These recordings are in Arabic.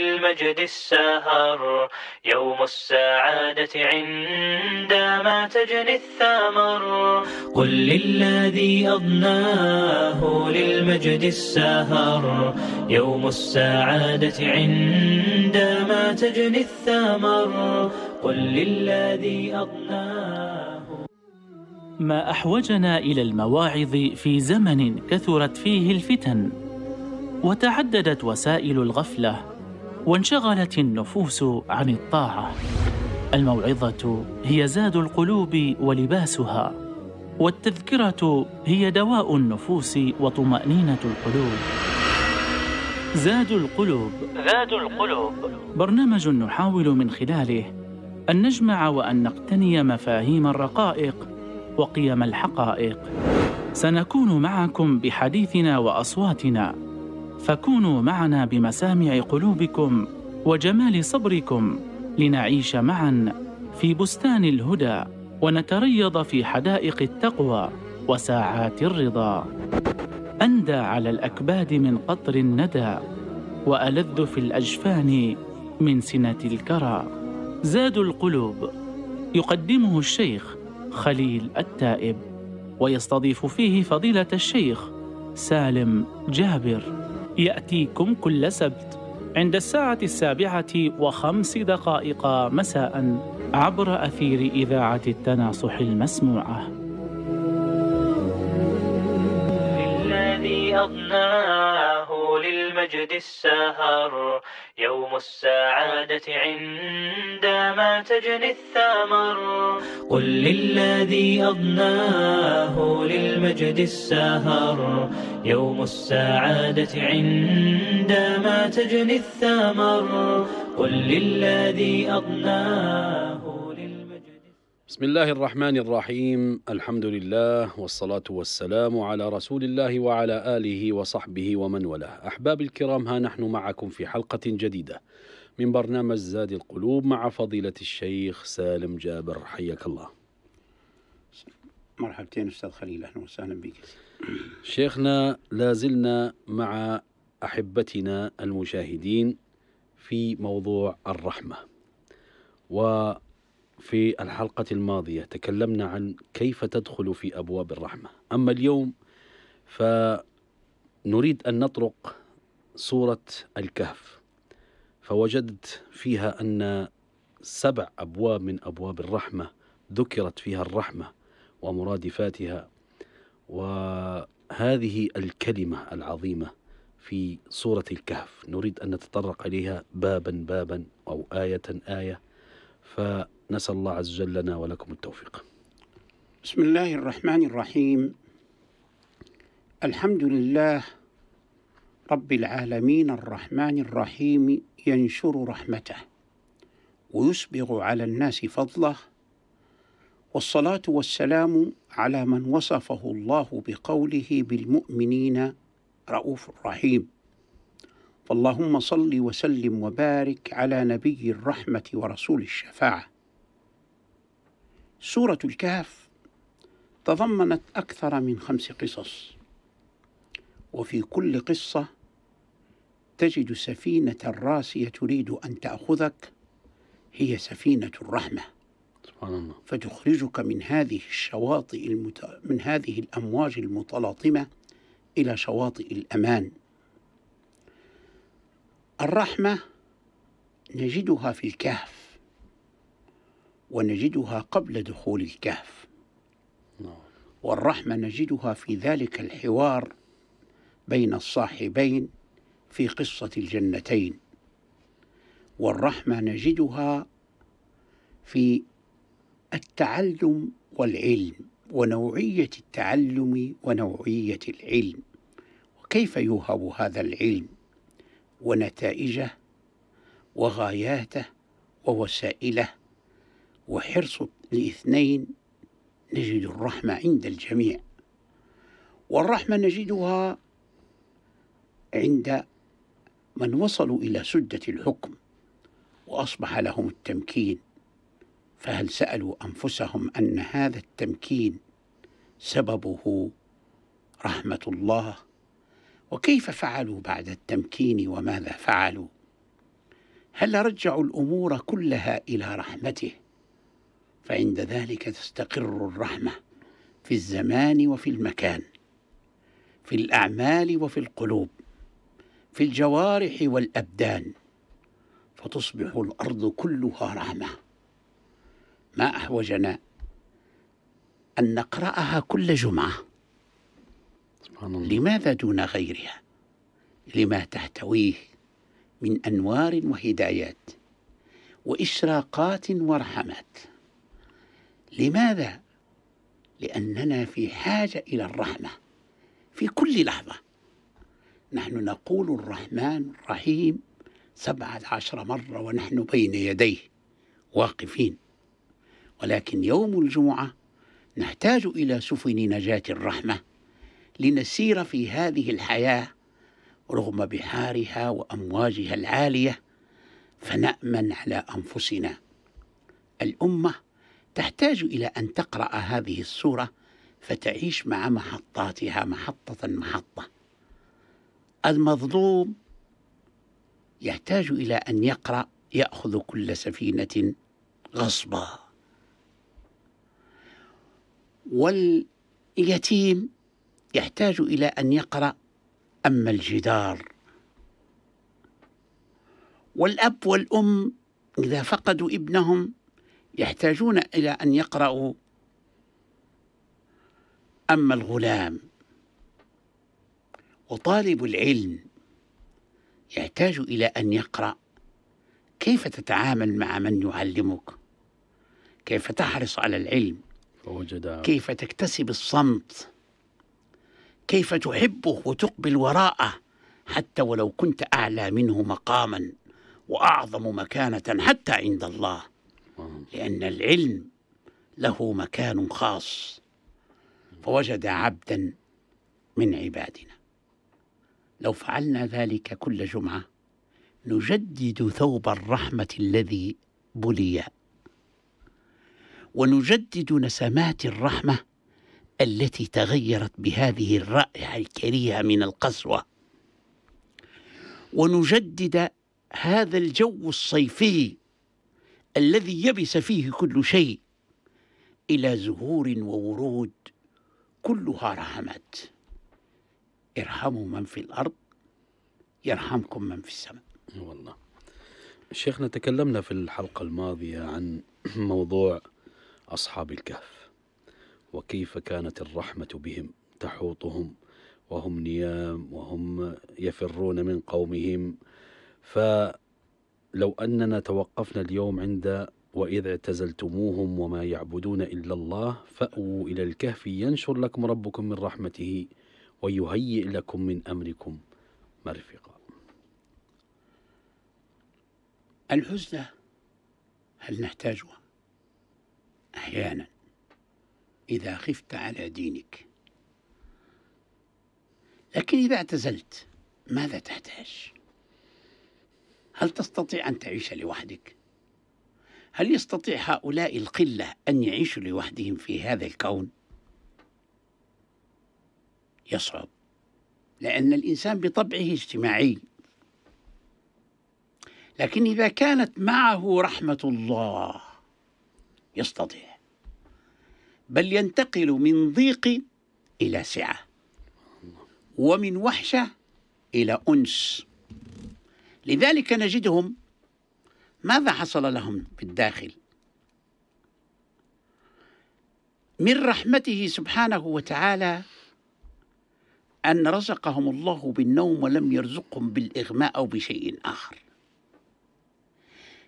المجد السهر يوم السعادة عندما تجني الثمر قل للذي أضناه للمجد السهر يوم السعادة عندما تجني الثمر قل للذي أضناه ما أحوجنا إلى المواعظ في زمن كثرت فيه الفتن وتعددت وسائل الغفله وانشغلت النفوس عن الطاعه الموعظه هي زاد القلوب ولباسها والتذكره هي دواء النفوس وطمانينه القلوب زاد القلوب زاد القلوب برنامج نحاول من خلاله ان نجمع وان نقتني مفاهيم الرقائق وقيم الحقائق سنكون معكم بحديثنا واصواتنا فكونوا معنا بمسامع قلوبكم وجمال صبركم لنعيش معا في بستان الهدى ونتريض في حدائق التقوى وساعات الرضا أندى على الأكباد من قطر الندى وألذ في الأجفان من سنة الكرى زاد القلوب يقدمه الشيخ خليل التائب ويستضيف فيه فضيلة الشيخ سالم جابر يأتيكم كل سبت عند الساعة السابعة وخمس دقائق مساء عبر أثير إذاعة التناصح المسموعة الذي أضناه للمجد السهر يوم السعادة عندما تجني الثمر قل للذي أضناه للمجد السهر يوم السعادة عندما تجني الثمر قل للذي أضناه للمجد بسم الله الرحمن الرحيم الحمد لله والصلاة والسلام على رسول الله وعلى آله وصحبه ومن والاه أحباب الكرام ها نحن معكم في حلقة جديدة من برنامج زاد القلوب مع فضيلة الشيخ سالم جابر حياك الله مرحبتين أستاذ خليل أهلا وسهلا بك شيخنا لا زلنا مع احبتنا المشاهدين في موضوع الرحمه وفي الحلقه الماضيه تكلمنا عن كيف تدخل في ابواب الرحمه اما اليوم فنريد ان نطرق سوره الكهف فوجدت فيها ان سبع ابواب من ابواب الرحمه ذكرت فيها الرحمه ومرادفاتها وهذه الكلمة العظيمة في سورة الكهف نريد أن نتطرق إليها بابا بابا أو آية آية فنسأل الله عز وجل لنا ولكم التوفيق بسم الله الرحمن الرحيم الحمد لله رب العالمين الرحمن الرحيم ينشر رحمته ويسبغ على الناس فضله والصلاه والسلام على من وصفه الله بقوله بالمؤمنين رؤوف رحيم فاللهم صل وسلم وبارك على نبي الرحمه ورسول الشفاعه سوره الكهف تضمنت اكثر من خمس قصص وفي كل قصه تجد سفينه راسيه تريد ان تاخذك هي سفينه الرحمه سبحان الله فتخرجك من هذه الشواطئ المت... من هذه الأمواج المتلاطمة إلى شواطئ الأمان الرحمة نجدها في الكهف ونجدها قبل دخول الكهف نعم. والرحمة نجدها في ذلك الحوار بين الصاحبين في قصة الجنتين والرحمة نجدها في التعلم والعلم ونوعيه التعلم ونوعيه العلم وكيف يوهب هذا العلم ونتائجه وغاياته ووسائله وحرص الاثنين نجد الرحمه عند الجميع والرحمه نجدها عند من وصلوا الى سده الحكم واصبح لهم التمكين فهل سالوا انفسهم ان هذا التمكين سببه رحمه الله وكيف فعلوا بعد التمكين وماذا فعلوا هل رجعوا الامور كلها الى رحمته فعند ذلك تستقر الرحمه في الزمان وفي المكان في الاعمال وفي القلوب في الجوارح والابدان فتصبح الارض كلها رحمه ما أحوجنا أن نقرأها كل جمعة سبحان الله. لماذا دون غيرها لما تحتويه من أنوار وهدايات وإشراقات ورحمات لماذا لأننا في حاجة إلى الرحمة في كل لحظة نحن نقول الرحمن الرحيم سبعة عشر مرة ونحن بين يديه واقفين ولكن يوم الجمعة نحتاج إلى سفن نجاة الرحمة لنسير في هذه الحياة رغم بحارها وأمواجها العالية فنأمن على أنفسنا الأمة تحتاج إلى أن تقرأ هذه الصوره فتعيش مع محطاتها محطة محطة المظلوم يحتاج إلى أن يقرأ يأخذ كل سفينة غصبا واليتيم يحتاج إلى أن يقرأ أما الجدار والأب والأم إذا فقدوا ابنهم يحتاجون إلى أن يقرأوا أما الغلام وطالب العلم يحتاج إلى أن يقرأ كيف تتعامل مع من يعلمك كيف تحرص على العلم ووجد كيف تكتسب الصمت كيف تحبه وتقبل وراءه حتى ولو كنت أعلى منه مقاما وأعظم مكانة حتى عند الله لأن العلم له مكان خاص فوجد عبدا من عبادنا لو فعلنا ذلك كل جمعة نجدد ثوب الرحمة الذي بلي ونجدد نسمات الرحمه التي تغيرت بهذه الرائحه الكريهه من القسوه ونجدد هذا الجو الصيفي الذي يبس فيه كل شيء الى زهور وورود كلها رحمات ارحموا من في الارض يرحمكم من في السماء والله شيخنا تكلمنا في الحلقه الماضيه عن موضوع أصحاب الكهف وكيف كانت الرحمة بهم تحوطهم وهم نيام وهم يفرون من قومهم فلو أننا توقفنا اليوم عند وإذ اعتزلتموهم وما يعبدون إلا الله فأووا إلى الكهف ينشر لكم ربكم من رحمته ويهيئ لكم من أمركم مرفقا العزلة هل نحتاجها؟ أحيانا إذا خفت على دينك لكن إذا اعتزلت ماذا تحتاج؟ هل تستطيع أن تعيش لوحدك؟ هل يستطيع هؤلاء القلة أن يعيشوا لوحدهم في هذا الكون؟ يصعب لأن الإنسان بطبعه اجتماعي لكن إذا كانت معه رحمة الله يستطيع بل ينتقل من ضيق إلى سعة ومن وحشة إلى أنس لذلك نجدهم ماذا حصل لهم في الداخل من رحمته سبحانه وتعالى أن رزقهم الله بالنوم ولم يرزقهم بالإغماء أو بشيء آخر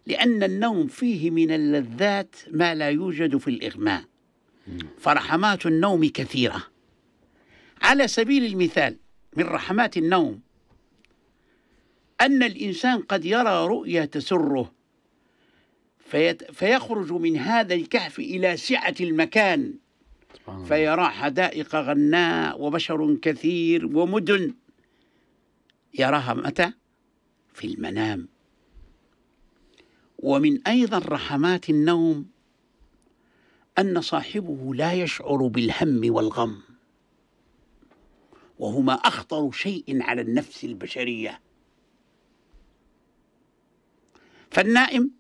لأن النوم فيه من اللذات ما لا يوجد في الإغماء فرحمات النوم كثيرة على سبيل المثال من رحمات النوم أن الإنسان قد يرى رؤيا تسره فيت فيخرج من هذا الكهف إلى سعة المكان فيرى حدائق غناء وبشر كثير ومدن يراها متى؟ في المنام ومن أيضا رحمات النوم ان صاحبه لا يشعر بالهم والغم وهما اخطر شيء على النفس البشريه فالنائم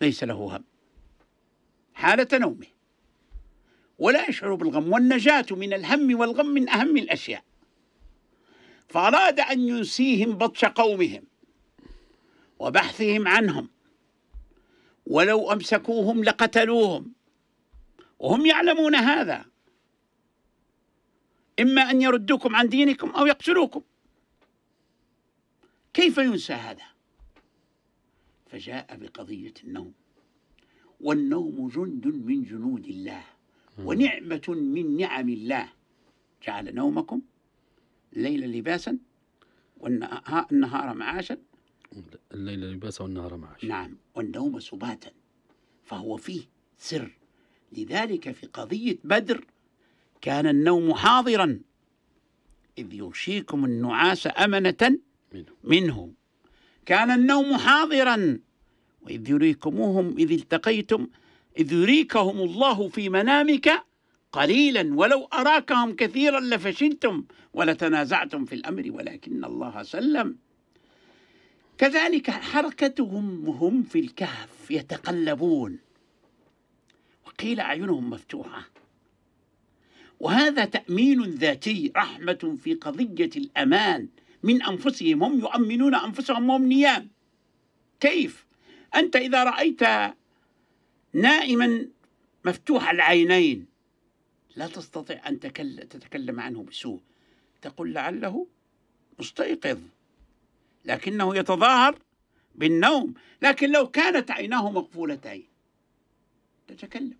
ليس له هم حاله نومه ولا يشعر بالغم والنجاه من الهم والغم من اهم الاشياء فاراد ان ينسيهم بطش قومهم وبحثهم عنهم ولو امسكوهم لقتلوهم وهم يعلمون هذا إما أن يردوكم عن دينكم أو يقتلوكم كيف ينسى هذا فجاء بقضية النوم والنوم جند من جنود الله ونعمة من نعم الله جعل نومكم الليل لباسا والنهار معاشا الليل لباسا والنهار معاشا نعم والنوم سباتا فهو فيه سر لذلك في قضية بدر كان النوم حاضرا إذ يغشيكم النعاس أمنة منه كان النوم حاضرا وإذ يريكموهم إذ التقيتم إذ يريكهم الله في منامك قليلا ولو أراكهم كثيرا لفشلتم ولتنازعتم في الأمر ولكن الله سلم كذلك حركتهم هم في الكهف يتقلبون قيل أعينهم مفتوحة وهذا تأمين ذاتي رحمة في قضية الأمان من أنفسهم هم يؤمنون أنفسهم وهم نيام كيف؟ أنت إذا رأيت نائما مفتوح العينين لا تستطيع أن تتكلم عنه بسوء تقول لعله مستيقظ لكنه يتظاهر بالنوم لكن لو كانت عيناه مقفولتين تتكلم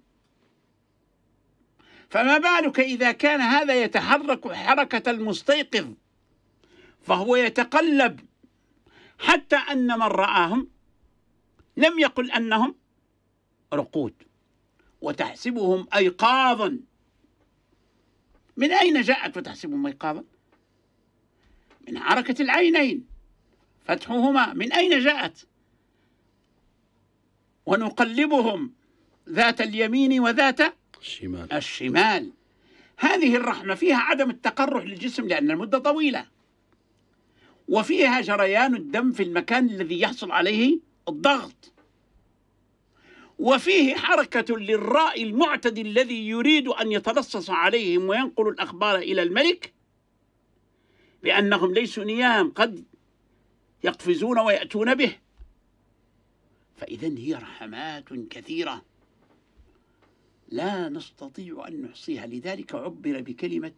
فما بالك إذا كان هذا يتحرك حركة المستيقظ فهو يتقلب حتى أن من رآهم لم يقل أنهم رقود وتحسبهم أيقاظا من أين جاءت وتحسبهم أيقاظا؟ من حركة العينين فتحهما من أين جاءت؟ ونقلبهم ذات اليمين وذات الشمال الشمال هذه الرحمة فيها عدم التقرح للجسم لأن المدة طويلة وفيها جريان الدم في المكان الذي يحصل عليه الضغط وفيه حركة للرأي المعتدي الذي يريد أن يتلصص عليهم وينقل الأخبار إلى الملك بأنهم ليسوا نيام قد يقفزون ويأتون به فإذا هي رحمات كثيرة لا نستطيع أن نحصيها لذلك عبر بكلمة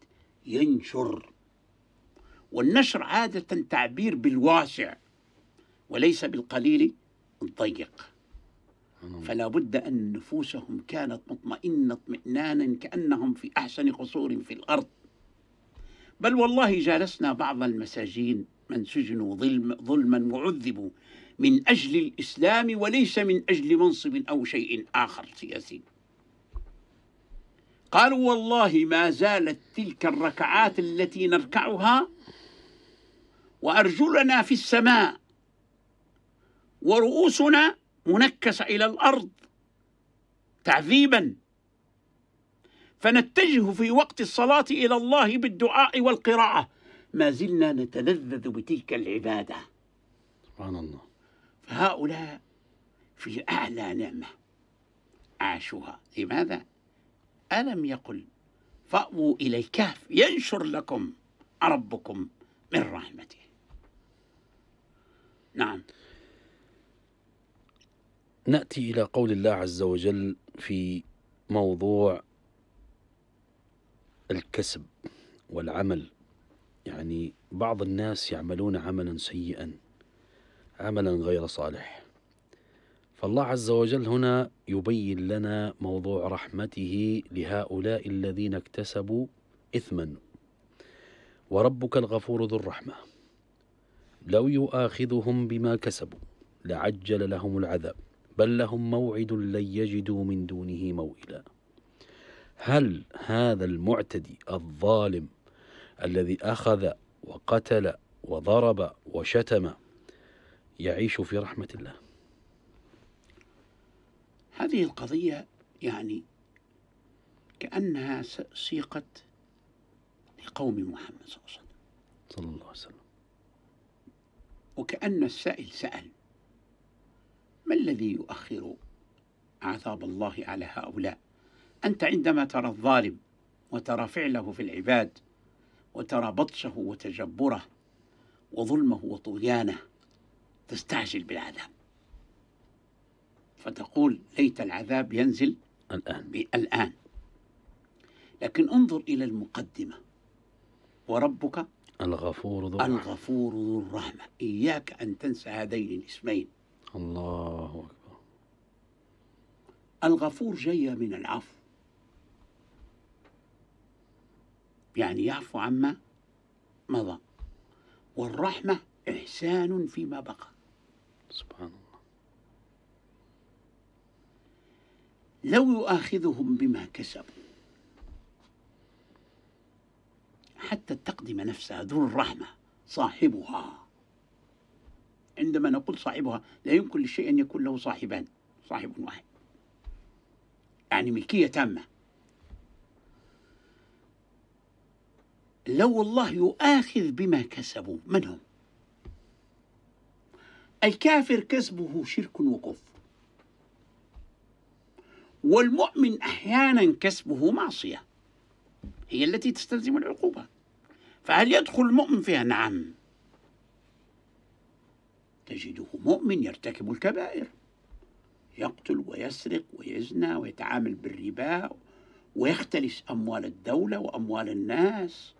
ينشر والنشر عادة تعبير بالواسع وليس بالقليل الضيق نعم. فلا بد أن نفوسهم كانت مطمئنة اطمئنانا كأنهم في أحسن قصور في الأرض بل والله جالسنا بعض المساجين من سجنوا ظلم ظلما وعذبوا من أجل الإسلام وليس من أجل منصب أو شيء آخر سياسي قالوا والله ما زالت تلك الركعات التي نركعها وأرجلنا في السماء ورؤوسنا منكسة إلى الأرض تعذيبا فنتجه في وقت الصلاة إلى الله بالدعاء والقراءة ما زلنا نتلذذ بتلك العبادة سبحان الله فهؤلاء في أعلى نعمة عاشوها لماذا؟ ألم يقل فأووا إلى الكهف ينشر لكم ربكم من رحمته نعم نأتي إلى قول الله عز وجل في موضوع الكسب والعمل يعني بعض الناس يعملون عملا سيئا عملا غير صالح فالله عز وجل هنا يبين لنا موضوع رحمته لهؤلاء الذين اكتسبوا إثما وربك الغفور ذو الرحمة لو يؤاخذهم بما كسبوا لعجل لهم العذاب بل لهم موعد لن يجدوا من دونه موئلا هل هذا المعتدي الظالم الذي أخذ وقتل وضرب وشتم يعيش في رحمة الله هذه القضية يعني كأنها سيقت لقوم محمد صلى الله عليه وسلم صلى الله عليه وسلم وكأن السائل سأل ما الذي يؤخر عذاب الله على هؤلاء أنت عندما ترى الظالم وترى فعله في العباد وترى بطشه وتجبره وظلمه وطغيانه تستعجل بالعذاب فتقول ليت العذاب ينزل الآن الآن لكن انظر إلى المقدمة وربك الغفور ذو الغفور ذو الرحمة إياك أن تنسى هذين الاسمين الله أكبر الغفور جاي من العفو يعني يعفو عما مضى والرحمة إحسان فيما بقى سبحان الله لو يؤاخذهم بما كسبوا حتى تقدم نفسها ذو الرحمة صاحبها عندما نقول صاحبها لا يمكن للشيء أن يكون له صاحبان صاحب واحد يعني ملكية تامة لو الله يؤاخذ بما كسبوا من هم الكافر كسبه شرك وكفر والمؤمن أحيانا كسبه معصية هي التي تستلزم العقوبة فهل يدخل المؤمن فيها؟ نعم تجده مؤمن يرتكب الكبائر يقتل ويسرق ويزنى ويتعامل بالربا ويختلس أموال الدولة وأموال الناس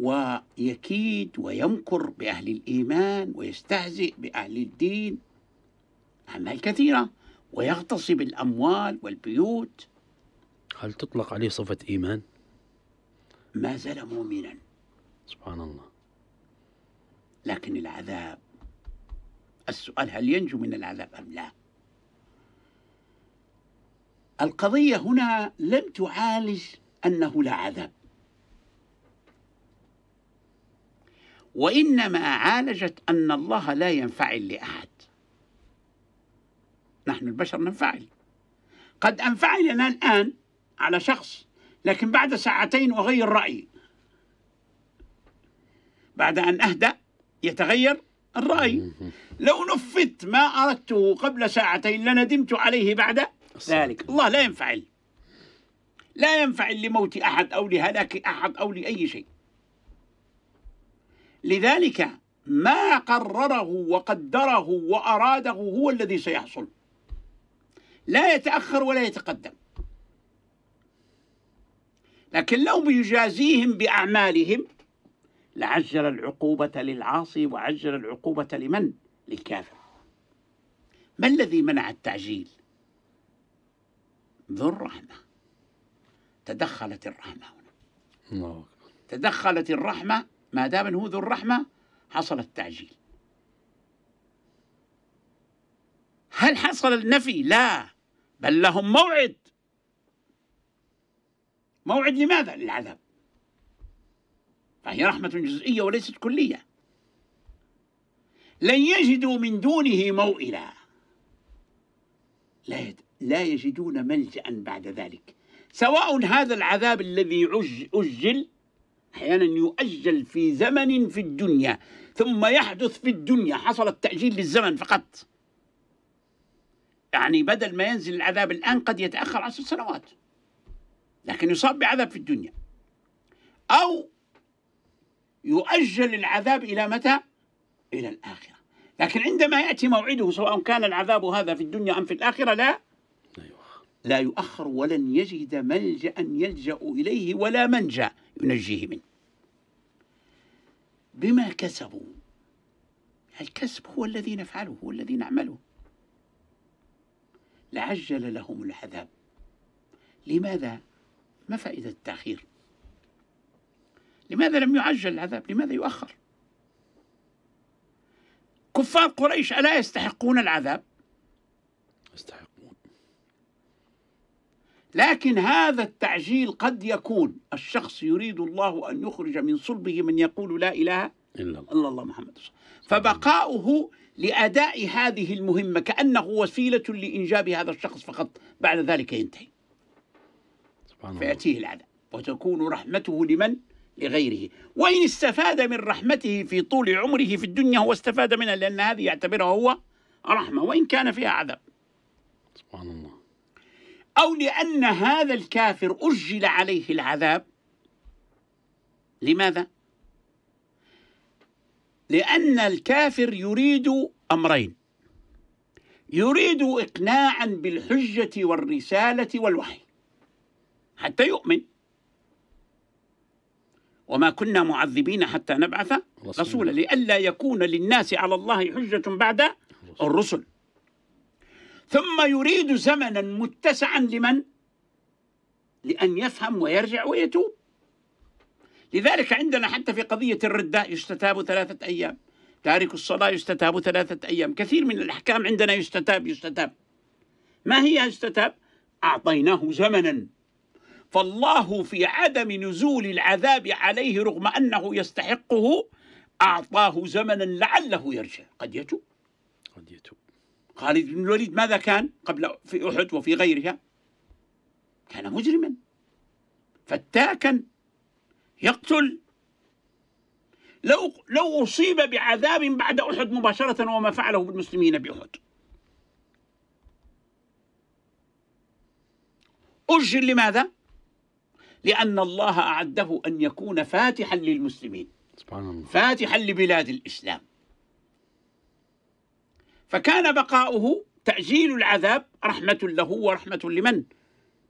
ويكيد ويمكر بأهل الإيمان ويستهزئ بأهل الدين أعمال كثيرة ويغتصب الأموال والبيوت هل تطلق عليه صفة إيمان؟ ما زال مؤمنا سبحان الله لكن العذاب السؤال هل ينجو من العذاب أم لا؟ القضية هنا لم تعالج أنه لا عذاب وإنما عالجت أن الله لا ينفعل لأحد نحن البشر ننفعل قد أنفعل أنا الآن على شخص لكن بعد ساعتين أغير رأيي بعد أن أهدأ يتغير الرأي لو نفذت ما أردته قبل ساعتين لندمت عليه بعد ذلك الله لا ينفعل لا ينفعل لموت أحد أو لهلاك أحد أو لأي شيء لذلك ما قرره وقدره وأراده هو الذي سيحصل لا يتأخر ولا يتقدم لكن لو بيجازيهم بأعمالهم لعجل العقوبة للعاصي وعجل العقوبة لمن؟ للكافر ما الذي منع التعجيل؟ ذو الرحمة تدخلت الرحمة هنا الله. تدخلت الرحمة ما دام هو ذو الرحمة حصل التعجيل هل حصل النفي؟ لا بل لهم موعد موعد لماذا للعذاب فهي رحمة جزئية وليست كلية لن يجدوا من دونه موئلا لا, يد... لا يجدون ملجأ بعد ذلك سواء هذا العذاب الذي أجل أحيانا يؤجل في زمن في الدنيا ثم يحدث في الدنيا حصل التأجيل للزمن فقط يعني بدل ما ينزل العذاب الآن قد يتأخر عشر سنوات لكن يصاب بعذاب في الدنيا أو يؤجل العذاب إلى متى؟ إلى الآخرة لكن عندما يأتي موعده سواء كان العذاب هذا في الدنيا أم في الآخرة لا لا يؤخر ولن يجد ملجأ يلجأ إليه ولا منجا ينجيه منه بما كسبوا الكسب هو الذي نفعله هو الذي نعمله لعجل لهم العذاب لماذا ما فائدة التأخير لماذا لم يعجل العذاب لماذا يؤخر كفار قريش ألا يستحقون العذاب يستحقون لكن هذا التعجيل قد يكون الشخص يريد الله أن يخرج من صلبه من يقول لا إله إلا الله, إلا الله محمد فبقاؤه لأداء هذه المهمة كأنه وسيلة لإنجاب هذا الشخص فقط بعد ذلك ينتهي سبحان فيأتيه العذاب وتكون رحمته لمن؟ لغيره وإن استفاد من رحمته في طول عمره في الدنيا هو استفاد منها لأن هذه يعتبرها هو رحمة وإن كان فيها عذاب سبحان الله أو لأن هذا الكافر أجل عليه العذاب لماذا؟ لأن الكافر يريد أمرين يريد إقناعا بالحجة والرسالة والوحي حتى يؤمن وما كنا معذبين حتى نبعث رسولا لئلا يكون للناس على الله حجة بعد الرسل ثم يريد زمنا متسعا لمن؟ لأن يفهم ويرجع ويتوب لذلك عندنا حتى في قضية الردة يستتاب ثلاثة أيام تارك الصلاة يستتاب ثلاثة أيام كثير من الأحكام عندنا يستتاب يستتاب ما هي يستتاب؟ أعطيناه زمنا فالله في عدم نزول العذاب عليه رغم أنه يستحقه أعطاه زمنا لعله يرجع قد يتوب قد يتوب خالد بن الوليد ماذا كان قبل في أحد وفي غيرها كان مجرما فتاكا يقتل لو لو أصيب بعذاب بعد أحد مباشرة وما فعله بالمسلمين بأحد أجل لماذا؟ لأن الله أعده أن يكون فاتحا للمسلمين سبحان الله. فاتحا لبلاد الإسلام فكان بقاؤه تأجيل العذاب رحمة له ورحمة لمن؟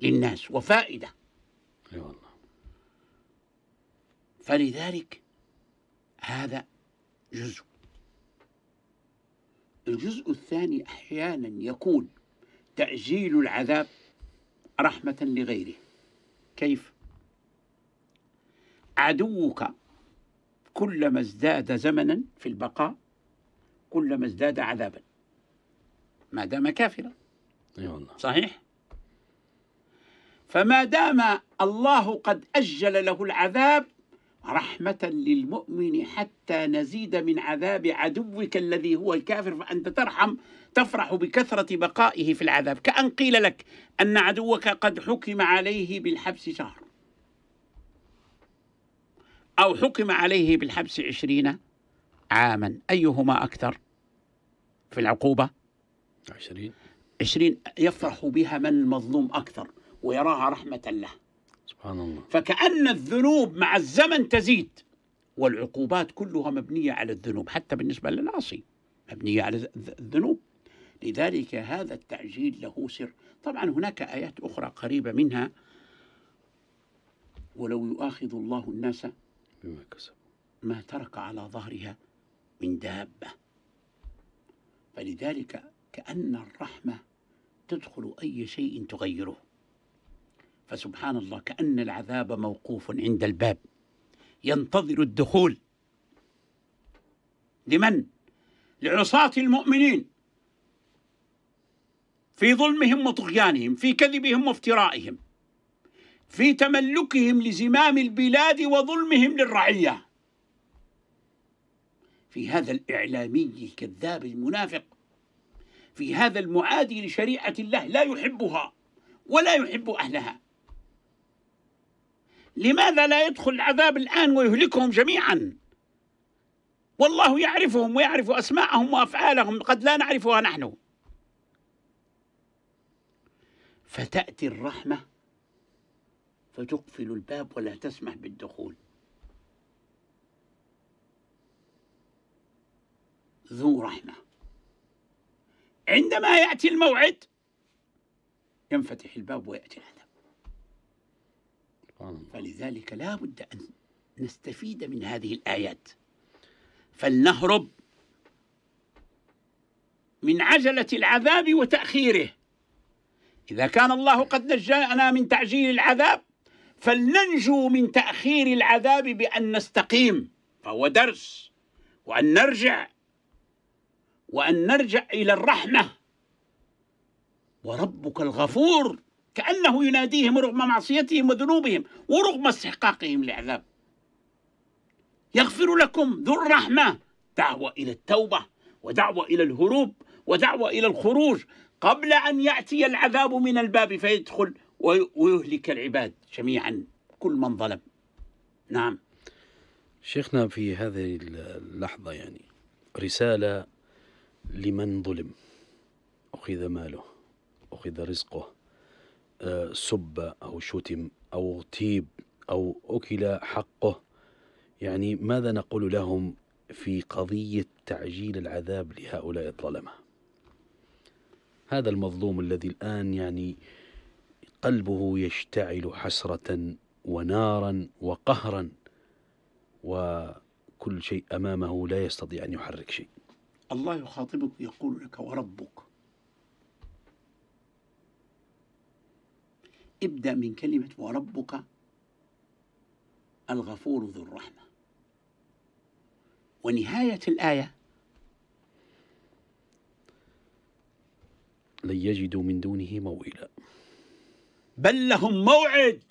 للناس وفائدة أي والله فلذلك هذا جزء الجزء الثاني احيانا يكون تاجيل العذاب رحمه لغيره كيف عدوك كلما ازداد زمنا في البقاء كلما ازداد عذابا ما دام كافرا صحيح فما دام الله قد اجل له العذاب رحمة للمؤمن حتى نزيد من عذاب عدوك الذي هو الكافر فأنت ترحم تفرح بكثرة بقائه في العذاب كأن قيل لك أن عدوك قد حكم عليه بالحبس شهر أو حكم عليه بالحبس عشرين عاما أيهما أكثر في العقوبة عشرين عشرين يفرح بها من المظلوم أكثر ويراها رحمة له سبحان الله فكأن الذنوب مع الزمن تزيد والعقوبات كلها مبنية على الذنوب حتى بالنسبة للعاصي مبنية على الذنوب لذلك هذا التعجيل له سر طبعا هناك آيات أخرى قريبة منها ولو يؤاخذ الله الناس بما كسبوا ما ترك على ظهرها من دابة فلذلك كأن الرحمة تدخل أي شيء تغيره فسبحان الله كأن العذاب موقوف عند الباب ينتظر الدخول لمن؟ لعصاة المؤمنين في ظلمهم وطغيانهم في كذبهم وافترائهم في تملكهم لزمام البلاد وظلمهم للرعيه في هذا الإعلامي الكذاب المنافق في هذا المعادي لشريعة الله لا يحبها ولا يحب أهلها لماذا لا يدخل العذاب الآن ويهلكهم جميعا والله يعرفهم ويعرف أسماءهم وأفعالهم قد لا نعرفها نحن فتأتي الرحمة فتقفل الباب ولا تسمح بالدخول ذو رحمة عندما يأتي الموعد ينفتح الباب ويأتي العذاب فلذلك لا بد أن نستفيد من هذه الآيات فلنهرب من عجلة العذاب وتأخيره إذا كان الله قد نجانا من تعجيل العذاب فلننجو من تأخير العذاب بأن نستقيم فهو درس وأن نرجع وأن نرجع إلى الرحمة وربك الغفور كأنه يناديهم رغم معصيتهم وذنوبهم ورغم استحقاقهم للعذاب يغفر لكم ذو الرحمة دعوة إلى التوبة ودعوة إلى الهروب ودعوة إلى الخروج قبل أن يأتي العذاب من الباب فيدخل ويهلك العباد جميعا كل من ظلم نعم شيخنا في هذه اللحظة يعني رسالة لمن ظلم أخذ ماله أخذ رزقه سب أو شتم أو اغتيب أو أكل حقه يعني ماذا نقول لهم في قضية تعجيل العذاب لهؤلاء الظلمة هذا المظلوم الذي الآن يعني قلبه يشتعل حسرة ونارا وقهرا وكل شيء أمامه لا يستطيع أن يحرك شيء الله يخاطبك يقول لك وربك ابدأ من كلمة وربك الغفور ذو الرحمة ونهاية الآية لن يجدوا من دونه موئلا بل لهم موعد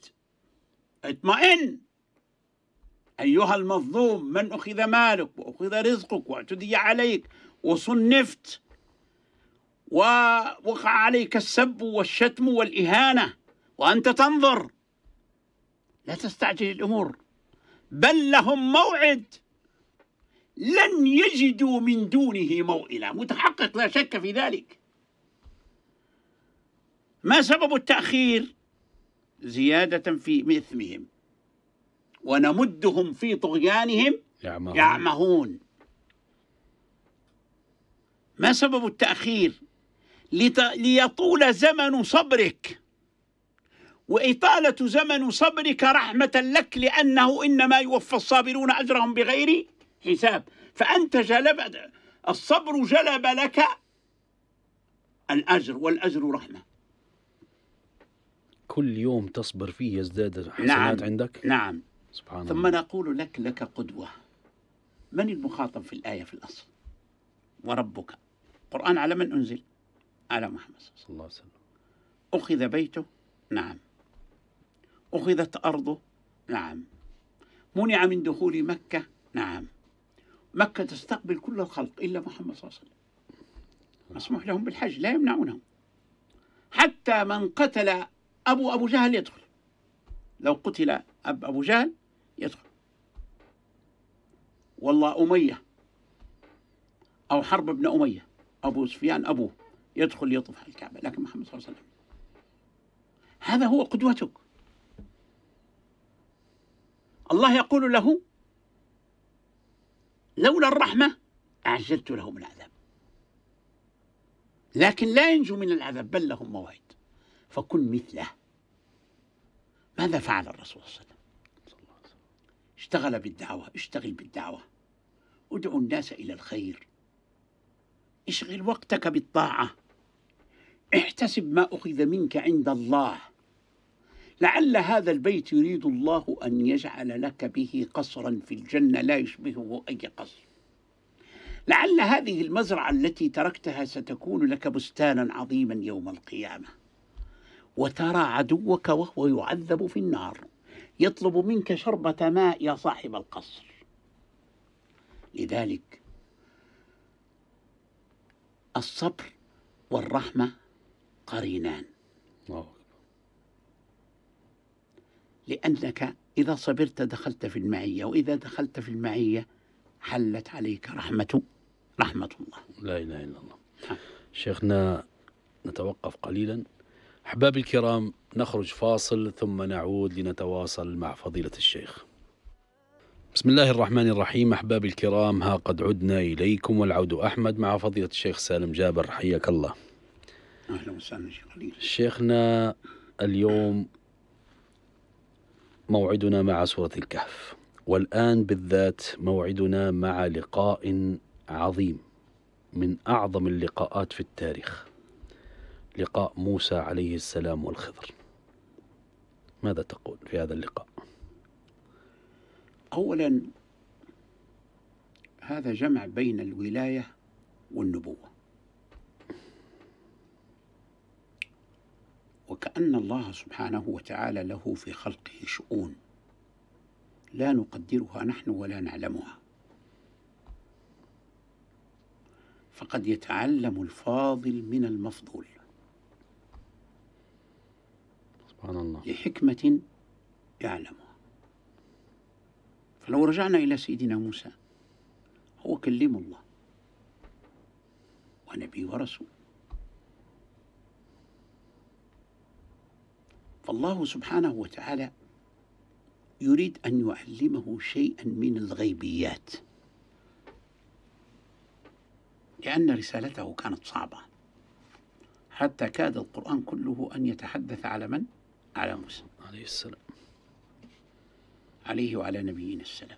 اطمئن أيها المظلوم من أخذ مالك وأخذ رزقك واعتدي عليك وصنفت ووقع عليك السب والشتم والإهانة وأنت تنظر لا تستعجل الأمور بل لهم موعد لن يجدوا من دونه موئلا متحقق لا شك في ذلك ما سبب التأخير زيادة في إثمهم ونمدهم في طغيانهم يعمهون. يعمهون ما سبب التأخير ليطول زمن صبرك وإطالة زمن صبرك رحمة لك لأنه إنما يوفى الصابرون أجرهم بغير حساب فأنت جلب الصبر جلب لك الأجر والأجر رحمة كل يوم تصبر فيه يزداد حسنات نعم عندك نعم سبحان ثم الله. نقول لك لك قدوة من المخاطب في الآية في الأصل وربك القرآن على من أنزل على محمد صلى الله عليه وسلم أخذ بيته نعم أخذت أرضه نعم منع من دخول مكة نعم مكة تستقبل كل الخلق إلا محمد صلى الله عليه وسلم مسموح لهم بالحج لا يمنعونهم حتى من قتل أبو أبو جهل يدخل لو قتل أب أبو جهل يدخل والله أمية أو حرب ابن أمية أبو سفيان أبوه يدخل يطوف على الكعبة لكن محمد صلى الله عليه وسلم هذا هو قدوتك الله يقول له لولا الرحمة أعجلت لهم العذاب لكن لا ينجو من العذاب بل لهم موعد فكن مثله ماذا فعل الرسول صلى الله عليه وسلم اشتغل بالدعوة اشتغل بالدعوة ادعو الناس إلى الخير اشغل وقتك بالطاعة احتسب ما أخذ منك عند الله لعل هذا البيت يريد الله أن يجعل لك به قصرا في الجنة لا يشبهه أي قصر لعل هذه المزرعة التي تركتها ستكون لك بستانا عظيما يوم القيامة وترى عدوك وهو يعذب في النار يطلب منك شربة ماء يا صاحب القصر لذلك الصبر والرحمة قرينان لأنك إذا صبرت دخلت في المعية وإذا دخلت في المعية حلت عليك رحمة رحمة الله لا إله إلا الله شيخنا نتوقف قليلا أحباب الكرام نخرج فاصل ثم نعود لنتواصل مع فضيلة الشيخ بسم الله الرحمن الرحيم أحباب الكرام ها قد عدنا إليكم والعود أحمد مع فضيلة الشيخ سالم جابر حياك الله أهلا وسهلا شيخنا اليوم موعدنا مع سورة الكهف والآن بالذات موعدنا مع لقاء عظيم من أعظم اللقاءات في التاريخ لقاء موسى عليه السلام والخضر ماذا تقول في هذا اللقاء؟ أولا هذا جمع بين الولاية والنبوة وكأن الله سبحانه وتعالى له في خلقه شؤون لا نقدرها نحن ولا نعلمها فقد يتعلم الفاضل من المفضول سبحان الله لحكمة يعلمها فلو رجعنا إلى سيدنا موسى هو كلم الله ونبي ورسول فالله سبحانه وتعالى يريد أن يعلمه شيئا من الغيبيات لأن رسالته كانت صعبة حتى كاد القرآن كله أن يتحدث على من؟ على موسى عليه السلام عليه وعلى نبينا السلام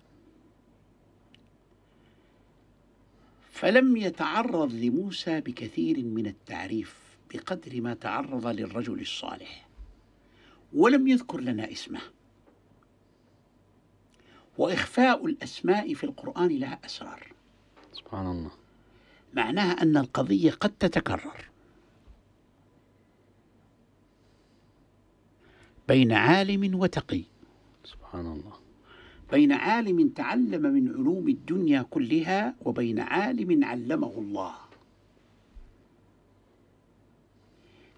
فلم يتعرض لموسى بكثير من التعريف بقدر ما تعرض للرجل الصالح ولم يذكر لنا اسمه وإخفاء الأسماء في القرآن لها أسرار سبحان الله معناها أن القضية قد تتكرر بين عالم وتقي سبحان الله بين عالم تعلم من علوم الدنيا كلها وبين عالم علمه الله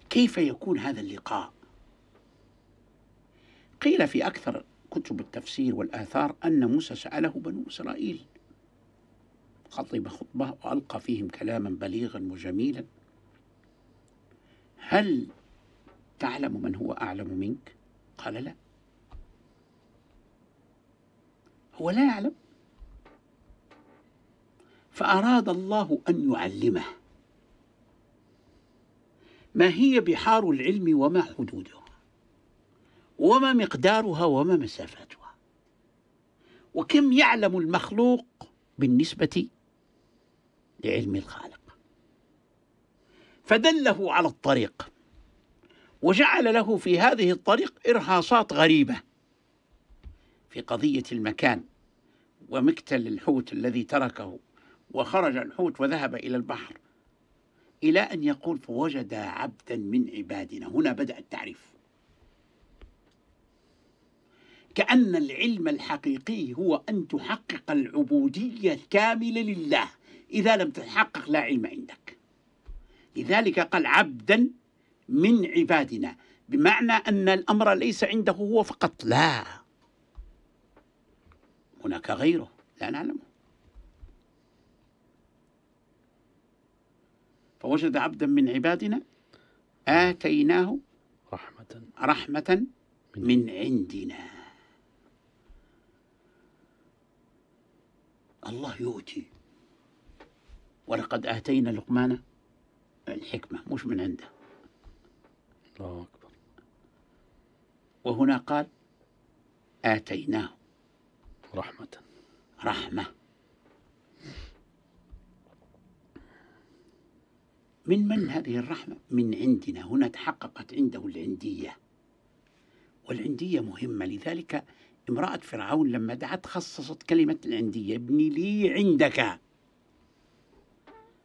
كيف يكون هذا اللقاء قيل في أكثر كتب التفسير والآثار أن موسى سأله بنو إسرائيل خطب خطبة وألقى فيهم كلاما بليغا وجميلا هل تعلم من هو أعلم منك؟ قال لا هو لا يعلم فأراد الله أن يعلمه ما هي بحار العلم وما حدوده وما مقدارها وما مسافتها وكم يعلم المخلوق بالنسبة لعلم الخالق فدله على الطريق وجعل له في هذه الطريق إرهاصات غريبة في قضية المكان ومقتل الحوت الذي تركه وخرج الحوت وذهب إلى البحر إلى أن يقول فوجد عبدا من عبادنا هنا بدأ التعريف كأن العلم الحقيقي هو أن تحقق العبودية الكاملة لله إذا لم تتحقق لا علم عندك لذلك قال عبدا من عبادنا بمعنى أن الأمر ليس عنده هو فقط لا هناك غيره لا نعلمه فوجد عبدا من عبادنا آتيناه رحمة رحمة من عندنا الله يؤتي ولقد آتينا لقمان الحكمة مش من عنده الله أكبر وهنا قال آتيناه رحمة رحمة من من هذه الرحمة؟ من عندنا هنا تحققت عنده العندية والعندية مهمة لذلك امرأة فرعون لما دعت خصصت كلمة العندية ابني لي عندك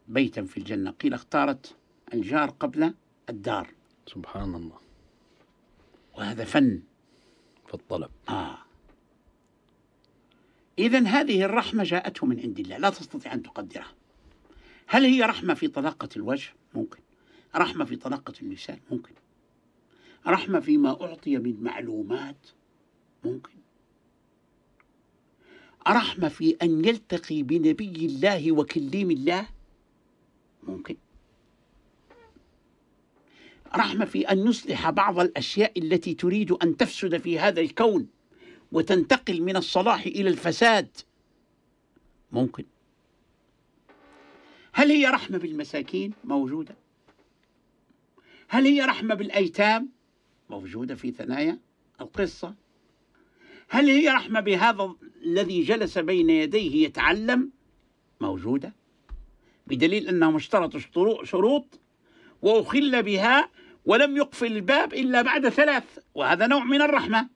بيتا في الجنة قيل اختارت الجار قبل الدار سبحان الله وهذا فن في الطلب آه إذا هذه الرحمة جاءته من عند الله لا تستطيع أن تقدرها هل هي رحمة في طلاقة الوجه؟ ممكن رحمة في طلاقة اللسان؟ ممكن رحمة فيما أعطي من معلومات؟ ممكن رحمة في أن يلتقي بنبي الله وكليم الله ممكن رحمة في أن يصلح بعض الأشياء التي تريد أن تفسد في هذا الكون وتنتقل من الصلاح إلى الفساد ممكن هل هي رحمة بالمساكين موجودة هل هي رحمة بالأيتام موجودة في ثنايا القصة هل هي رحمة بهذا الذي جلس بين يديه يتعلم موجودة بدليل أنهم اشترطوا شروط وأخل بها ولم يقفل الباب إلا بعد ثلاث وهذا نوع من الرحمة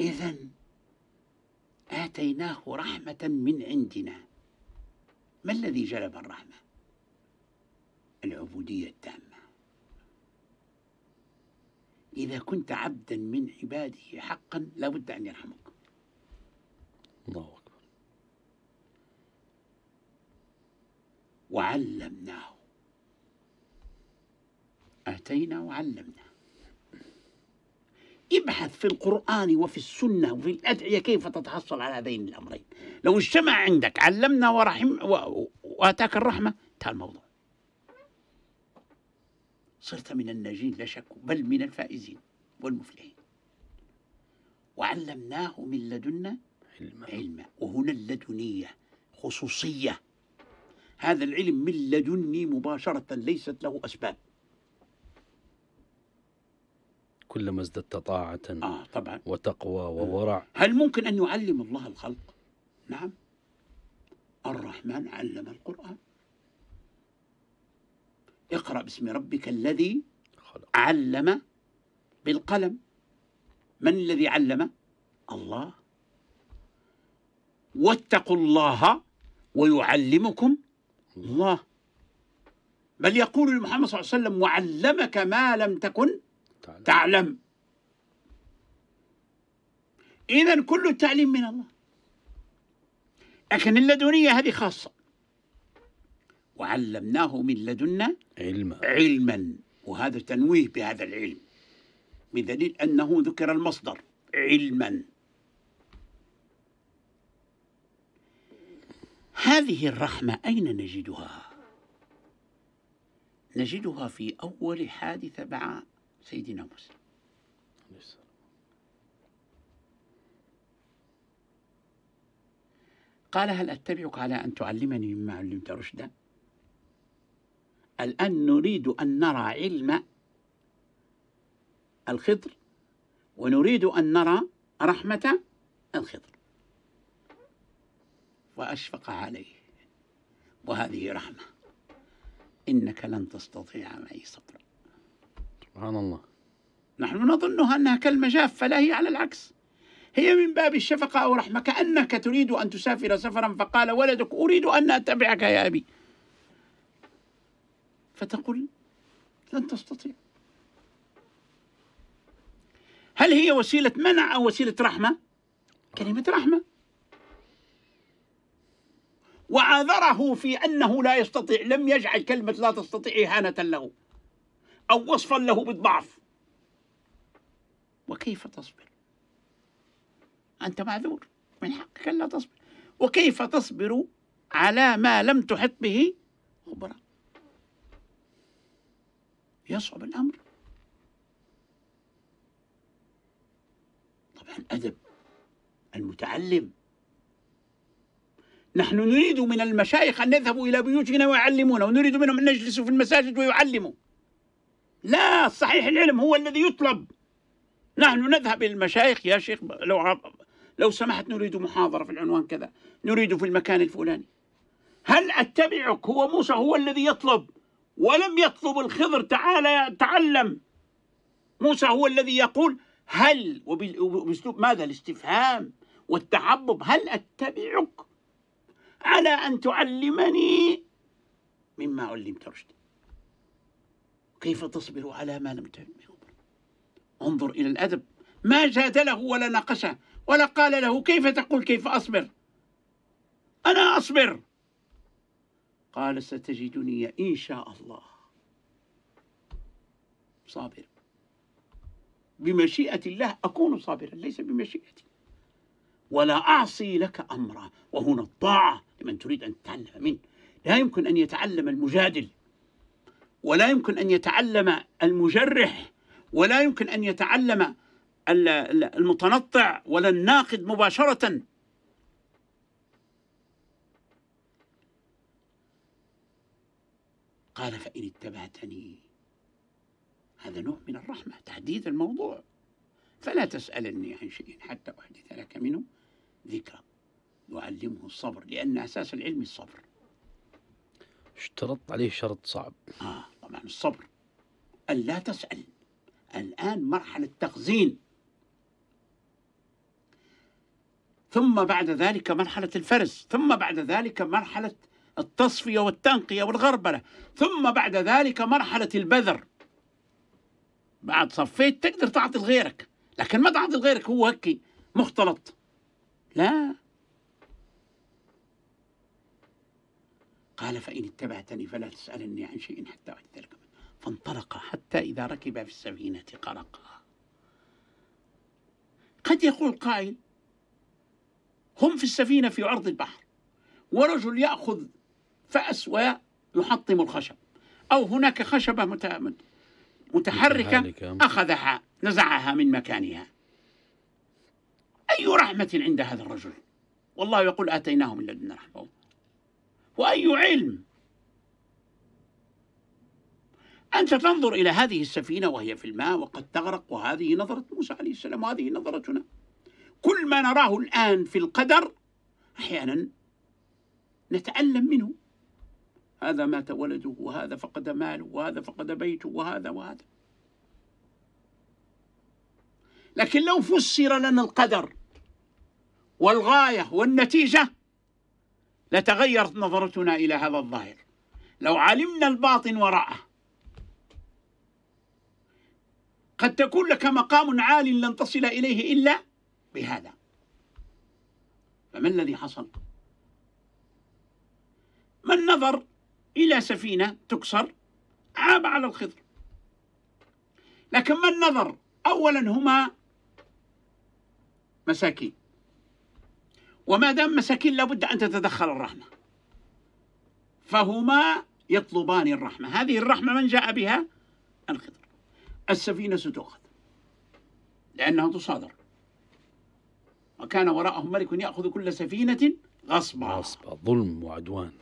إذا آتيناه رحمة من عندنا ما الذي جلب الرحمة؟ العبودية التامة إذا كنت عبدا من عباده حقا لابد أن يرحمك الله أكبر وعلمناه آتينا وعلمناه ابحث في القرآن وفي السنة وفي الأدعية كيف تتحصل على هذين الأمرين لو اجتمع عندك علمنا ورحم وآتاك الرحمة انتهى الموضوع صرت من الناجين لا شك بل من الفائزين والمفلحين وعلمناه من لدنا علما وهنا اللدنية خصوصية هذا العلم من لدني مباشرة ليست له أسباب كلما ازددت طاعة آه طبعا وتقوى آه. وورع هل ممكن أن يعلم الله الخلق؟ نعم الرحمن علم القرآن اقرأ باسم ربك الذي خلق. علم بالقلم من الذي علم الله واتقوا الله ويعلمكم الله بل يقول محمد صلى الله عليه وسلم وعلمك ما لم تكن تعلم, تعلم. إذا كل التعليم من الله لكن اللدنية هذه خاصة وعلمناه من لدنا علما علما وهذا تنويه بهذا العلم بدليل أنه ذكر المصدر علما هذه الرحمة أين نجدها؟ نجدها في أول حادثة مع سيدنا موسى قال هل أتبعك على أن تعلمني مما علمت رشدا؟ الآن نريد أن نرى علم الخضر ونريد أن نرى رحمة الخضر وأشفق عليه وهذه رحمة إنك لن تستطيع معي صبرا سبحان الله نحن نظنها أنها كلمة جافة لا هي على العكس هي من باب الشفقة أو رحمة كأنك تريد أن تسافر سفرا فقال ولدك أريد أن أتبعك يا أبي فتقول لن تستطيع هل هي وسيلة منع أو وسيلة رحمة؟ كلمة رحمة وعذره في أنه لا يستطيع لم يجعل كلمة لا تستطيع إهانة له أو وصفا له بالضعف وكيف تصبر؟ أنت معذور من حقك لا تصبر وكيف تصبر على ما لم تحط به خبرك يصعب الأمر طبعا أدب المتعلم نحن نريد من المشايخ أن يذهبوا إلى بيوتنا ويعلمونا ونريد منهم أن يجلسوا في المساجد ويعلموا لا صحيح العلم هو الذي يطلب نحن نذهب إلى المشايخ يا شيخ لو لو سمحت نريد محاضرة في العنوان كذا نريد في المكان الفلاني هل أتبعك هو موسى هو الذي يطلب ولم يطلب الخضر تعالى تعلم موسى هو الذي يقول هل وبأسلوب ماذا الاستفهام والتعبب هل أتبعك على أن تعلمني مما علمت رشدا كيف تصبر على ما لم تعلمه انظر إلى الأدب ما جادله ولا ناقشه ولا قال له كيف تقول كيف أصبر أنا أصبر قال ستجدني إن شاء الله صابر بمشيئة الله أكون صابرا ليس بمشيئتي ولا أعصي لك أمرا وهنا الطاعة لمن تريد أن تتعلم منه لا يمكن أن يتعلم المجادل ولا يمكن أن يتعلم المجرح ولا يمكن أن يتعلم المتنطع ولا الناقد مباشرة قال فإن اتبعتني هذا نوع من الرحمة تحديد الموضوع فلا تسألني عن شيء حتى أحدث لك منه ذكرى يعلمه الصبر لأن أساس العلم الصبر اشترطت عليه شرط صعب آه طبعا الصبر ألا تسأل الآن مرحلة تخزين ثم بعد ذلك مرحلة الفرز ثم بعد ذلك مرحلة التصفية والتنقية والغربلة ثم بعد ذلك مرحلة البذر بعد صفيت تقدر تعطي لغيرك لكن ما تعطي لغيرك هو هكي مختلط لا قال فإن اتبعتني فلا تسألني عن شيء حتى أعدلك فانطلق حتى إذا ركب في السفينة قرقها قد يقول قائل هم في السفينة في عرض البحر ورجل يأخذ فأس ويحطم الخشب أو هناك خشبة متحركة أخذها نزعها من مكانها أي رحمة عند هذا الرجل والله يقول آتيناهم من لدنا رحمة وأي علم أنت تنظر إلى هذه السفينة وهي في الماء وقد تغرق وهذه نظرة موسى عليه السلام وهذه نظرتنا كل ما نراه الآن في القدر أحيانا نتألم منه هذا مات ولده وهذا فقد ماله وهذا فقد بيته وهذا وهذا لكن لو فسر لنا القدر والغاية والنتيجة لتغيرت نظرتنا إلى هذا الظاهر لو علمنا الباطن وراءه قد تكون لك مقام عال لن تصل إليه إلا بهذا فما الذي حصل؟ ما النظر إلى سفينة تكسر عاب على الخضر لكن ما النظر أولا هما مساكين وما دام مساكين لابد أن تتدخل الرحمة فهما يطلبان الرحمة هذه الرحمة من جاء بها الخضر السفينة ستؤخذ لأنها تصادر وكان وراءهم ملك يأخذ كل سفينة غصبا غصبا ظلم وعدوان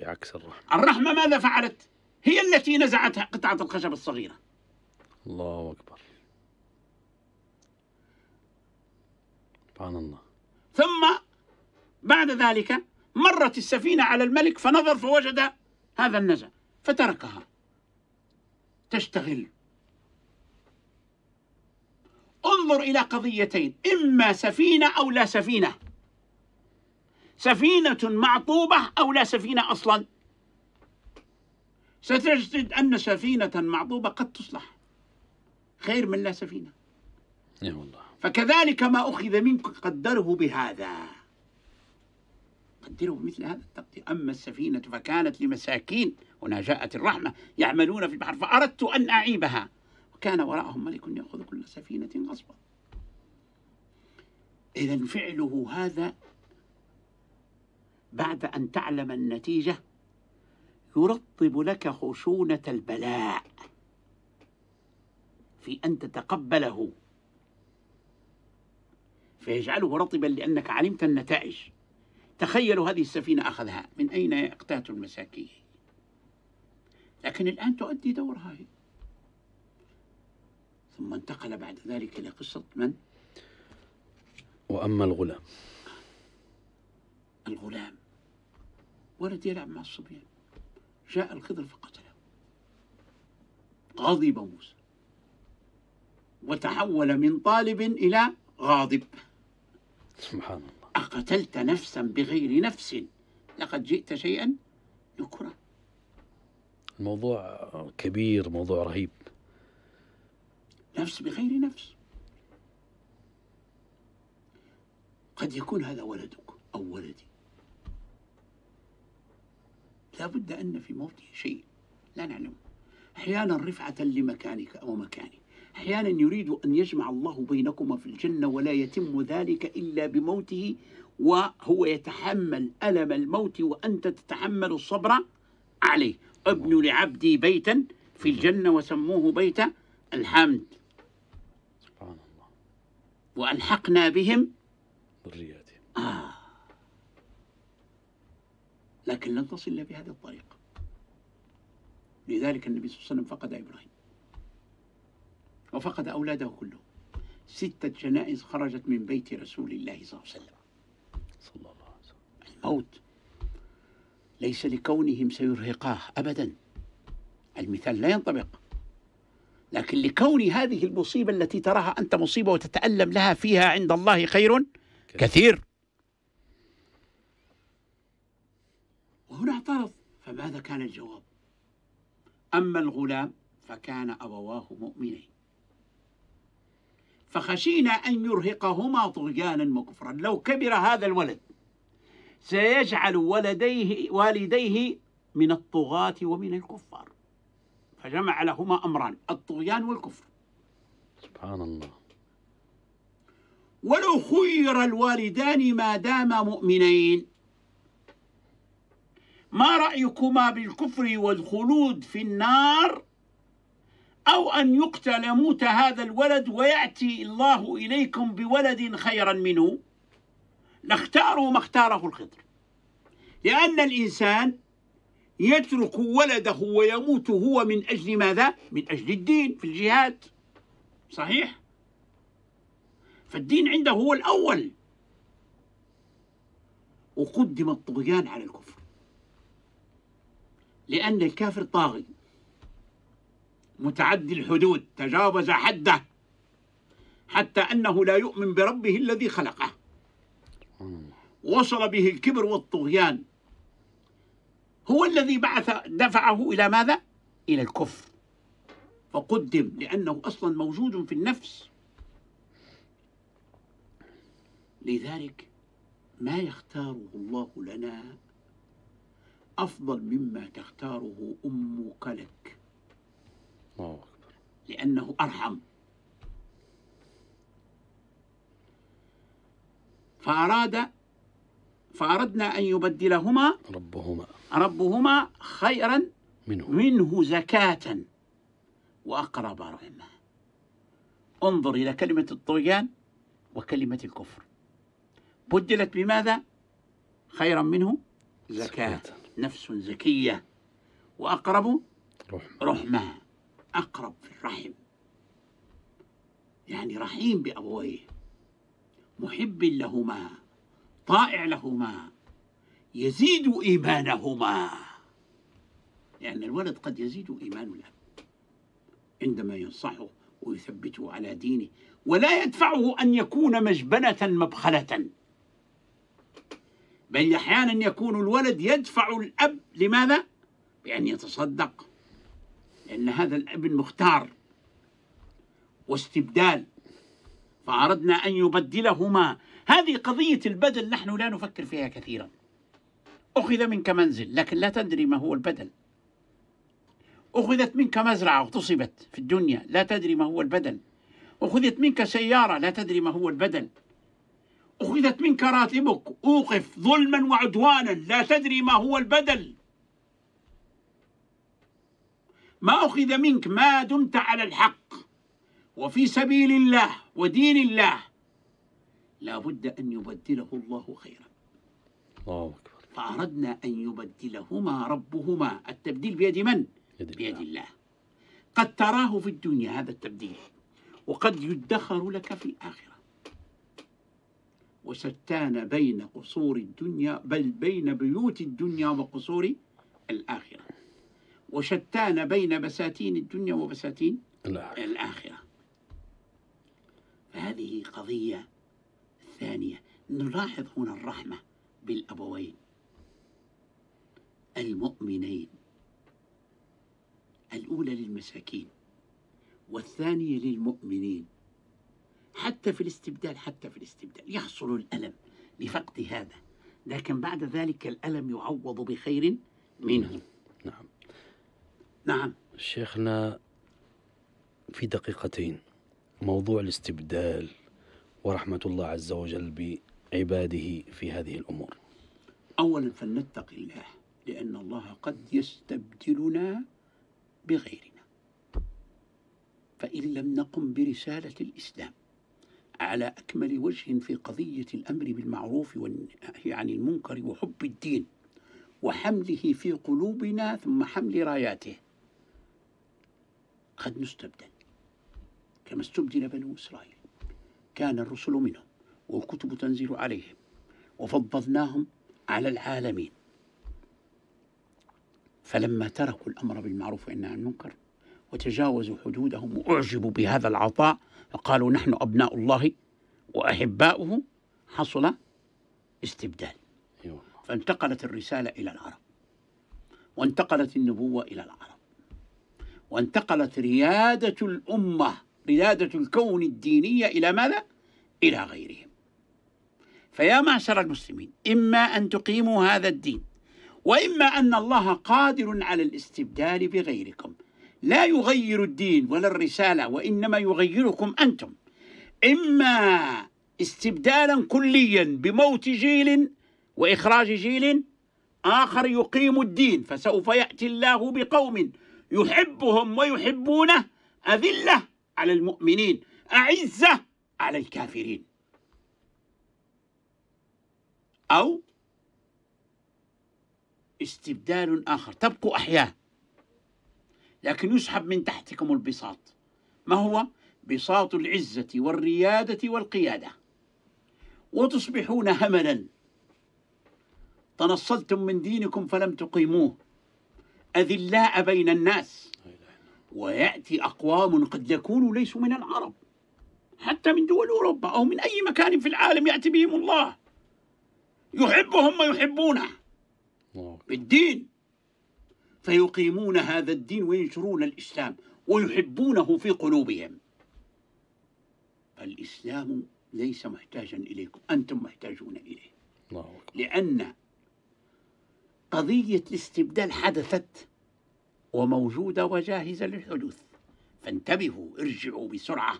بعكس الرحمة الرحمة ماذا فعلت؟ هي التي نزعتها قطعة الخشب الصغيرة الله أكبر سبحان الله ثم بعد ذلك مرت السفينة على الملك فنظر فوجد هذا النزع فتركها تشتغل انظر إلى قضيتين إما سفينة أو لا سفينة سفينة معطوبة أو لا سفينة أصلا ستجد أن سفينة معطوبة قد تصلح خير من لا سفينة يا والله فكذلك ما أخذ منك قدره بهذا قدره بمثل هذا التقدير أما السفينة فكانت لمساكين هنا جاءت الرحمة يعملون في البحر فأردت أن أعيبها وكان وراءهم ملك يأخذ كل سفينة غصبا إذا فعله هذا بعد أن تعلم النتيجة يرطب لك خشونة البلاء في أن تتقبله فيجعله رطبا لأنك علمت النتائج تخيلوا هذه السفينة أخذها من أين يقتات المساكين لكن الآن تؤدي دورها هي. ثم انتقل بعد ذلك إلى قصة من؟ وأما الغلام الغلام ولد يلعب مع الصبيان جاء الخضر فقتله غضب موسى وتحول من طالب إلى غاضب سبحان الله أقتلت نفسا بغير نفس لقد جئت شيئا نكرا الموضوع كبير موضوع رهيب نفس بغير نفس قد يكون هذا ولدك أو ولدي لابد أن في موته شيء لا نعلم أحيانا رفعة لمكانك أو مكاني أحيانا يريد أن يجمع الله بينكما في الجنة ولا يتم ذلك إلا بموته وهو يتحمل ألم الموت وأنت تتحمل الصبر عليه ابن لعبدي بيتا في الجنة وسموه بيت الحمد سبحان الله وألحقنا بهم ذرياتهم آه لكن لن تصل إلا بهذه الطريقة لذلك النبي صلى الله عليه وسلم فقد إبراهيم وفقد أولاده كلهم ستة جنائز خرجت من بيت رسول الله صلى الله عليه وسلم صلى الله عليه وسلم الموت ليس لكونهم سيرهقاه أبدا المثال لا ينطبق لكن لكون هذه المصيبة التي تراها أنت مصيبة وتتألم لها فيها عند الله خير كثير اعترض فماذا كان الجواب أما الغلام فكان أبواه مؤمنين فخشينا أن يرهقهما طغيانا وكفرا لو كبر هذا الولد سيجعل ولديه والديه من الطغاة ومن الكفار فجمع لهما أمران الطغيان والكفر سبحان الله ولو خير الوالدان ما داما مؤمنين ما رأيكما بالكفر والخلود في النار أو أن يقتل موت هذا الولد ويأتي الله إليكم بولد خيرا منه لاختاروا ما اختاره الخضر لأن الإنسان يترك ولده ويموت هو من أجل ماذا؟ من أجل الدين في الجهاد صحيح؟ فالدين عنده هو الأول وقدم الطغيان على الكفر لأن الكافر طاغي متعدي الحدود تجاوز حده حتى أنه لا يؤمن بربه الذي خلقه وصل به الكبر والطغيان هو الذي بعث دفعه إلى ماذا؟ إلى الكفر فقدم لأنه أصلا موجود في النفس لذلك ما يختاره الله لنا أفضل مما تختاره أمك لك الله أكبر لأنه أرحم فأراد فأردنا أن يبدلهما ربهما ربهما خيرا منه منه زكاة وأقرب رحمة انظر إلى كلمة الطغيان وكلمة الكفر بدلت بماذا؟ خيرا منه زكاة, زكاة. نفس زكية وأقرب رحمة أقرب في الرحم يعني رحيم بأبويه محب لهما طائع لهما يزيد إيمانهما لأن يعني الولد قد يزيد إيمان الأب عندما ينصحه ويثبته على دينه ولا يدفعه أن يكون مجبنة مبخلة بل أحيانا يكون الولد يدفع الأب لماذا؟ بأن يتصدق لأن هذا الأب المختار واستبدال فأردنا أن يبدلهما هذه قضية البدل نحن لا نفكر فيها كثيرا أخذ منك منزل لكن لا تدري ما هو البدل أخذت منك مزرعة اغتصبت في الدنيا لا تدري ما هو البدل أخذت منك سيارة لا تدري ما هو البدل أخذت منك راتبك أوقف ظلما وعدوانا لا تدري ما هو البدل ما أخذ منك ما دمت على الحق وفي سبيل الله ودين الله لا بد أن يبدله الله خيرا الله أكبر فأردنا أن يبدلهما ربهما التبديل بيد من؟ يد بيد الله. الله قد تراه في الدنيا هذا التبديل وقد يدخر لك في الآخرة وستان بين قصور الدنيا بل بين بيوت الدنيا وقصور الآخرة وشتان بين بساتين الدنيا وبساتين الآخرة, الآخرة. فهذه قضية ثانية نلاحظ هنا الرحمة بالأبوين المؤمنين الأولى للمساكين والثانية للمؤمنين حتى في الاستبدال حتى في الاستبدال يحصل الألم لفقد هذا لكن بعد ذلك الألم يعوض بخير منه نعم نعم شيخنا في دقيقتين موضوع الاستبدال ورحمة الله عز وجل بعباده في هذه الأمور أولا فلنتقي الله لأن الله قد يستبدلنا بغيرنا فإن لم نقم برسالة الإسلام على أكمل وجه في قضية الأمر بالمعروف والنهي عن المنكر وحب الدين وحمله في قلوبنا ثم حمل راياته قد نستبدل كما استبدل بنو إسرائيل كان الرسل منهم والكتب تنزل عليهم وفضلناهم على العالمين فلما تركوا الأمر بالمعروف والنهي عن المنكر وتجاوزوا حدودهم وأعجبوا بهذا العطاء قالوا نحن أبناء الله وأحباؤه حصل استبدال أيوة. فانتقلت الرسالة إلى العرب وانتقلت النبوة إلى العرب وانتقلت ريادة الأمة ريادة الكون الدينية إلى ماذا؟ إلى غيرهم فيا معشر المسلمين إما أن تقيموا هذا الدين وإما أن الله قادر على الاستبدال بغيركم لا يغير الدين ولا الرسالة وإنما يغيركم أنتم إما استبدالا كليا بموت جيل وإخراج جيل آخر يقيم الدين فسوف يأتي الله بقوم يحبهم ويحبونه أذلة على المؤمنين أعزة على الكافرين أو استبدال آخر تبقوا أحياء لكن يسحب من تحتكم البساط ما هو بساط العزة والريادة والقيادة وتصبحون هملا تنصلتم من دينكم فلم تقيموه أذلاء بين الناس ويأتي أقوام قد يكونوا ليسوا من العرب حتى من دول أوروبا أو من أي مكان في العالم يأتي بهم الله يحبهم ويحبونه بالدين فيقيمون هذا الدين وينشرون الإسلام ويحبونه في قلوبهم الإسلام ليس محتاجا إليكم أنتم محتاجون إليه الله لأن قضية الاستبدال حدثت وموجودة وجاهزة للحدوث فانتبهوا ارجعوا بسرعة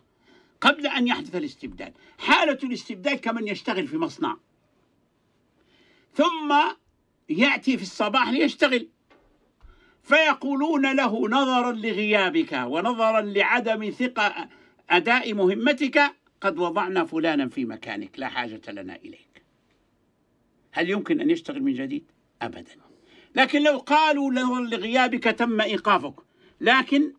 قبل أن يحدث الاستبدال حالة الاستبدال كمن يشتغل في مصنع ثم يأتي في الصباح ليشتغل فيقولون له نظرا لغيابك ونظرا لعدم ثقة أداء مهمتك قد وضعنا فلانا في مكانك لا حاجة لنا إليك هل يمكن أن يشتغل من جديد؟ أبدا لكن لو قالوا نظرا لغيابك تم إيقافك لكن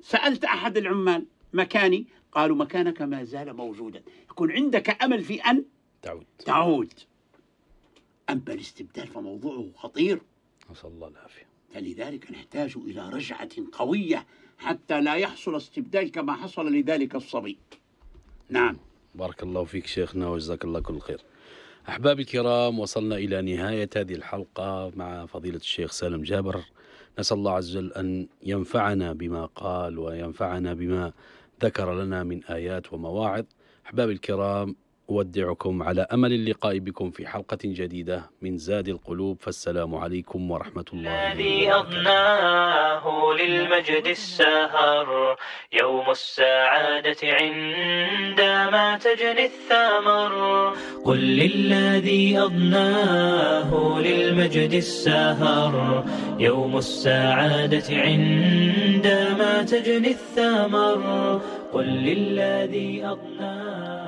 سألت أحد العمال مكاني قالوا مكانك ما زال موجودا يكون عندك أمل في أن تعود تعود أما الاستبدال فموضوعه خطير نسأل الله العافية فلذلك نحتاج إلى رجعة قوية حتى لا يحصل استبدال كما حصل لذلك الصبي نعم بارك الله فيك شيخنا وجزاك الله كل خير أحبابي الكرام وصلنا إلى نهاية هذه الحلقة مع فضيلة الشيخ سالم جابر نسأل الله عز وجل أن ينفعنا بما قال وينفعنا بما ذكر لنا من آيات ومواعظ أحبابي الكرام أودعكم على أمل اللقاء بكم في حلقة جديدة من زاد القلوب فالسلام عليكم ورحمة الله الذي أضناه للمجد السهر يوم السعادة عندما تجني الثمر قل للذي أضناه للمجد السهر يوم السعادة عندما تجني الثمر قل للذي أضناه